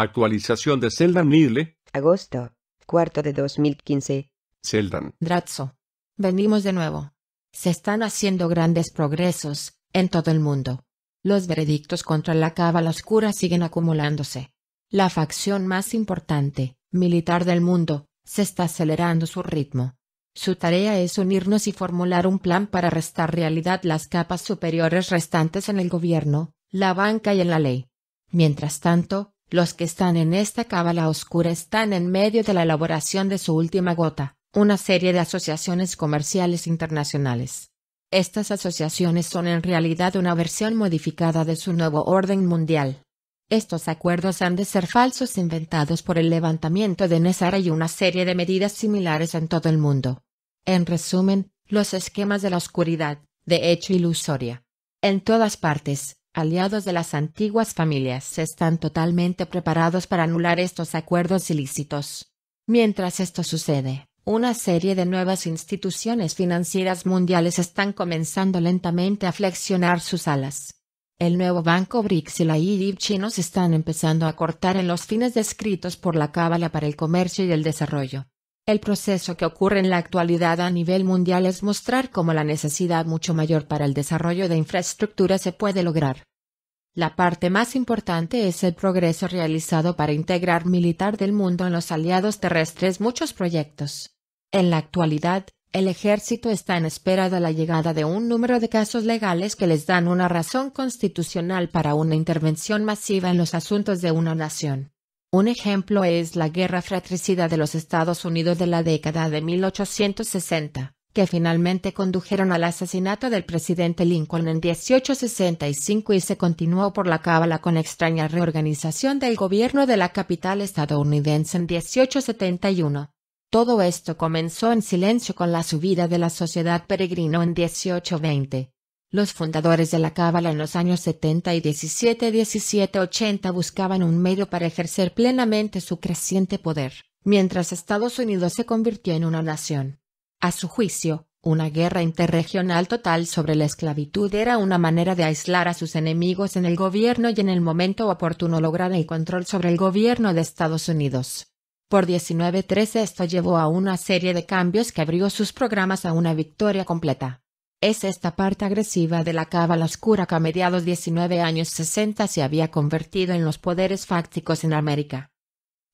Actualización de Zeldan Nidle. Agosto. Cuarto de 2015. Zeldan. Drazzo. Venimos de nuevo. Se están haciendo grandes progresos, en todo el mundo. Los veredictos contra la Cábala Oscura siguen acumulándose. La facción más importante, militar del mundo, se está acelerando su ritmo. Su tarea es unirnos y formular un plan para restar realidad las capas superiores restantes en el gobierno, la banca y en la ley. Mientras tanto, los que están en esta cábala oscura están en medio de la elaboración de su última gota, una serie de asociaciones comerciales internacionales. Estas asociaciones son en realidad una versión modificada de su nuevo orden mundial. Estos acuerdos han de ser falsos inventados por el levantamiento de Nesara y una serie de medidas similares en todo el mundo. En resumen, los esquemas de la oscuridad, de hecho ilusoria. En todas partes, aliados de las antiguas familias están totalmente preparados para anular estos acuerdos ilícitos. Mientras esto sucede, una serie de nuevas instituciones financieras mundiales están comenzando lentamente a flexionar sus alas. El nuevo banco BRICS y la IDIB chinos están empezando a cortar en los fines descritos por la Cábala para el comercio y el desarrollo. El proceso que ocurre en la actualidad a nivel mundial es mostrar cómo la necesidad mucho mayor para el desarrollo de infraestructura se puede lograr. La parte más importante es el progreso realizado para integrar militar del mundo en los aliados terrestres muchos proyectos. En la actualidad, el ejército está en espera de la llegada de un número de casos legales que les dan una razón constitucional para una intervención masiva en los asuntos de una nación. Un ejemplo es la guerra fratricida de los Estados Unidos de la década de 1860, que finalmente condujeron al asesinato del presidente Lincoln en 1865 y se continuó por la cábala con extraña reorganización del gobierno de la capital estadounidense en 1871. Todo esto comenzó en silencio con la subida de la sociedad peregrino en 1820, los fundadores de la Cábala en los años 70 y 17, 17, 80 buscaban un medio para ejercer plenamente su creciente poder, mientras Estados Unidos se convirtió en una nación. A su juicio, una guerra interregional total sobre la esclavitud era una manera de aislar a sus enemigos en el gobierno y en el momento oportuno lograr el control sobre el gobierno de Estados Unidos. Por 1913 esto llevó a una serie de cambios que abrió sus programas a una victoria completa. Es esta parte agresiva de la cábala oscura que a mediados 19 años 60 se había convertido en los poderes fácticos en América.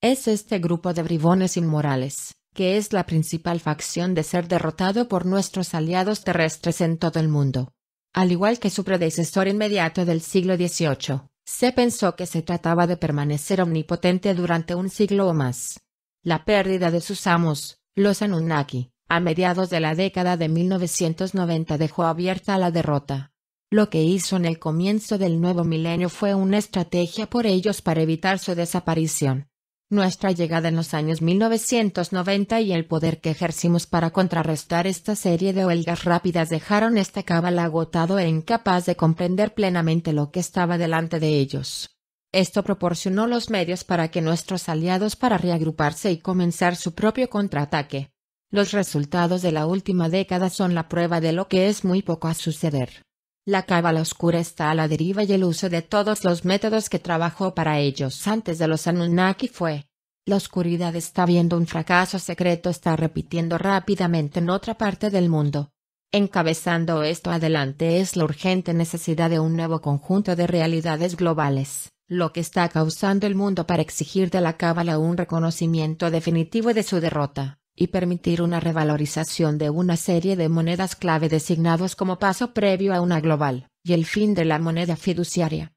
Es este grupo de bribones inmorales, que es la principal facción de ser derrotado por nuestros aliados terrestres en todo el mundo. Al igual que su predecesor inmediato del siglo XVIII, se pensó que se trataba de permanecer omnipotente durante un siglo o más. La pérdida de sus amos, los Anunnaki, a mediados de la década de 1990 dejó abierta la derrota. Lo que hizo en el comienzo del nuevo milenio fue una estrategia por ellos para evitar su desaparición. Nuestra llegada en los años 1990 y el poder que ejercimos para contrarrestar esta serie de huelgas rápidas dejaron esta cábala agotado e incapaz de comprender plenamente lo que estaba delante de ellos. Esto proporcionó los medios para que nuestros aliados para reagruparse y comenzar su propio contraataque. Los resultados de la última década son la prueba de lo que es muy poco a suceder. La cábala oscura está a la deriva y el uso de todos los métodos que trabajó para ellos antes de los Anunnaki fue. La oscuridad está viendo un fracaso secreto está repitiendo rápidamente en otra parte del mundo. Encabezando esto adelante es la urgente necesidad de un nuevo conjunto de realidades globales, lo que está causando el mundo para exigir de la cábala un reconocimiento definitivo de su derrota y permitir una revalorización de una serie de monedas clave designados como paso previo a una global, y el fin de la moneda fiduciaria.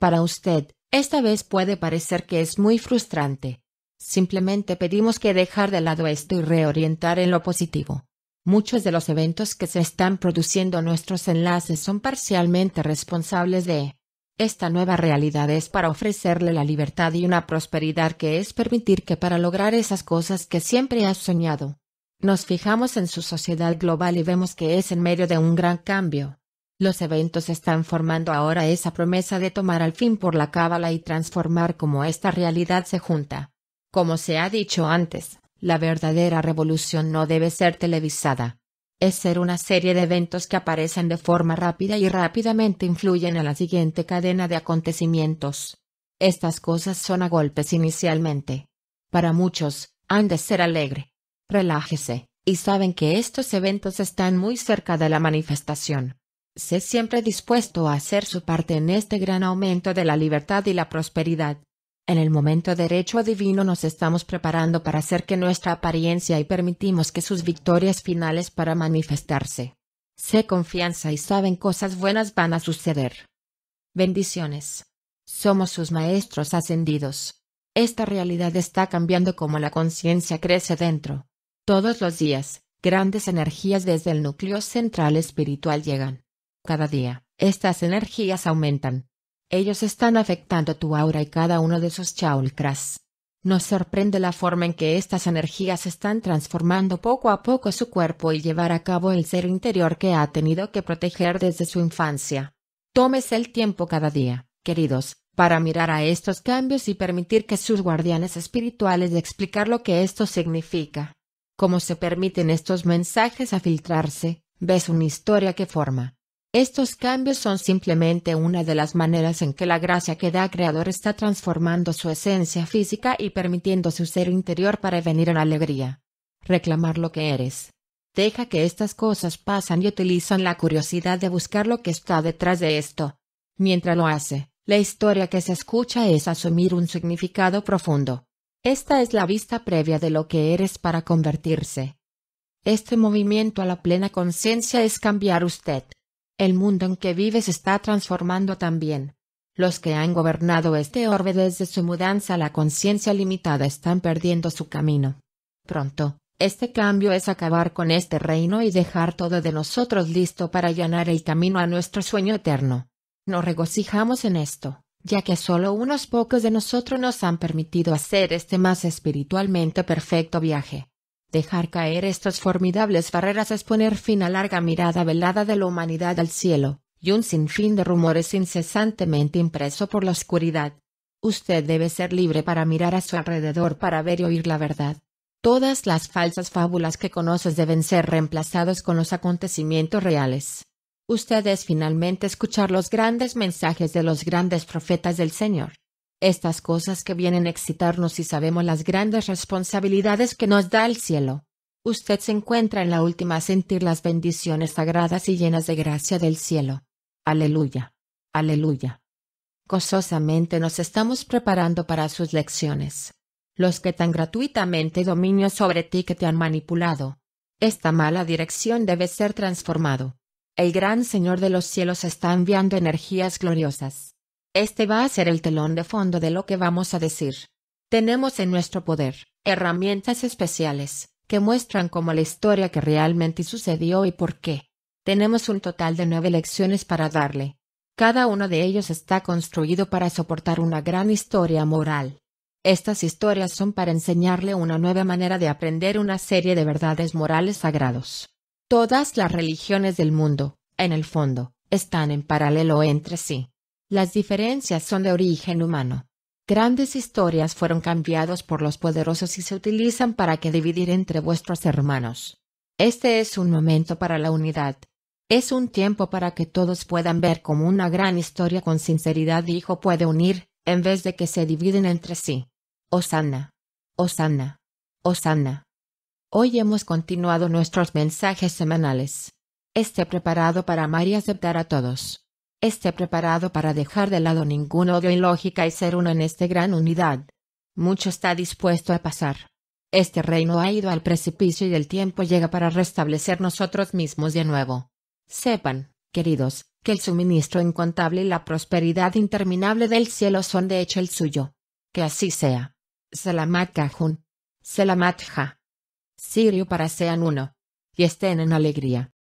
Para usted, esta vez puede parecer que es muy frustrante. Simplemente pedimos que dejar de lado esto y reorientar en lo positivo. Muchos de los eventos que se están produciendo nuestros enlaces son parcialmente responsables de esta nueva realidad es para ofrecerle la libertad y una prosperidad que es permitir que para lograr esas cosas que siempre has soñado. Nos fijamos en su sociedad global y vemos que es en medio de un gran cambio. Los eventos están formando ahora esa promesa de tomar al fin por la cábala y transformar como esta realidad se junta. Como se ha dicho antes, la verdadera revolución no debe ser televisada es ser una serie de eventos que aparecen de forma rápida y rápidamente influyen en la siguiente cadena de acontecimientos. Estas cosas son a golpes inicialmente. Para muchos, han de ser alegre. Relájese, y saben que estos eventos están muy cerca de la manifestación. Sé siempre dispuesto a hacer su parte en este gran aumento de la libertad y la prosperidad. En el momento derecho divino nos estamos preparando para hacer que nuestra apariencia y permitimos que sus victorias finales para manifestarse. Sé confianza y saben cosas buenas van a suceder. Bendiciones. Somos sus maestros ascendidos. Esta realidad está cambiando como la conciencia crece dentro. Todos los días, grandes energías desde el núcleo central espiritual llegan. Cada día, estas energías aumentan. Ellos están afectando tu aura y cada uno de sus chakras. Nos sorprende la forma en que estas energías están transformando poco a poco su cuerpo y llevar a cabo el ser interior que ha tenido que proteger desde su infancia. Tómese el tiempo cada día, queridos, para mirar a estos cambios y permitir que sus guardianes espirituales explicar lo que esto significa. Cómo se permiten estos mensajes a filtrarse, ves una historia que forma estos cambios son simplemente una de las maneras en que la gracia que da Creador está transformando su esencia física y permitiendo su ser interior para venir en alegría. Reclamar lo que eres. Deja que estas cosas pasan y utilizan la curiosidad de buscar lo que está detrás de esto. Mientras lo hace, la historia que se escucha es asumir un significado profundo. Esta es la vista previa de lo que eres para convertirse. Este movimiento a la plena conciencia es cambiar usted. El mundo en que vives está transformando también. Los que han gobernado este orbe desde su mudanza a la conciencia limitada están perdiendo su camino. Pronto, este cambio es acabar con este reino y dejar todo de nosotros listo para llenar el camino a nuestro sueño eterno. Nos regocijamos en esto, ya que solo unos pocos de nosotros nos han permitido hacer este más espiritualmente perfecto viaje. Dejar caer estas formidables barreras es poner fin a larga mirada velada de la humanidad al cielo, y un sinfín de rumores incesantemente impreso por la oscuridad. Usted debe ser libre para mirar a su alrededor para ver y oír la verdad. Todas las falsas fábulas que conoces deben ser reemplazados con los acontecimientos reales. Usted es finalmente escuchar los grandes mensajes de los grandes profetas del Señor. Estas cosas que vienen a excitarnos y sabemos las grandes responsabilidades que nos da el cielo. Usted se encuentra en la última a sentir las bendiciones sagradas y llenas de gracia del cielo. Aleluya. Aleluya. Gozosamente nos estamos preparando para sus lecciones. Los que tan gratuitamente dominio sobre ti que te han manipulado. Esta mala dirección debe ser transformado. El gran Señor de los cielos está enviando energías gloriosas este va a ser el telón de fondo de lo que vamos a decir. Tenemos en nuestro poder herramientas especiales que muestran cómo la historia que realmente sucedió y por qué. Tenemos un total de nueve lecciones para darle. Cada uno de ellos está construido para soportar una gran historia moral. Estas historias son para enseñarle una nueva manera de aprender una serie de verdades morales sagrados. Todas las religiones del mundo, en el fondo, están en paralelo entre sí. Las diferencias son de origen humano. Grandes historias fueron cambiadas por los poderosos y se utilizan para que dividir entre vuestros hermanos. Este es un momento para la unidad. Es un tiempo para que todos puedan ver cómo una gran historia con sinceridad y hijo puede unir, en vez de que se dividen entre sí. Osana. Osana. Osana. Hoy hemos continuado nuestros mensajes semanales. Esté preparado para amar y aceptar a todos esté preparado para dejar de lado ningún odio y lógica y ser uno en esta gran unidad. Mucho está dispuesto a pasar. Este reino ha ido al precipicio y el tiempo llega para restablecer nosotros mismos de nuevo. Sepan, queridos, que el suministro incontable y la prosperidad interminable del cielo son de hecho el suyo. Que así sea. Selamat Kajun. Selamat Ja. Sirio para sean uno. Y estén en alegría.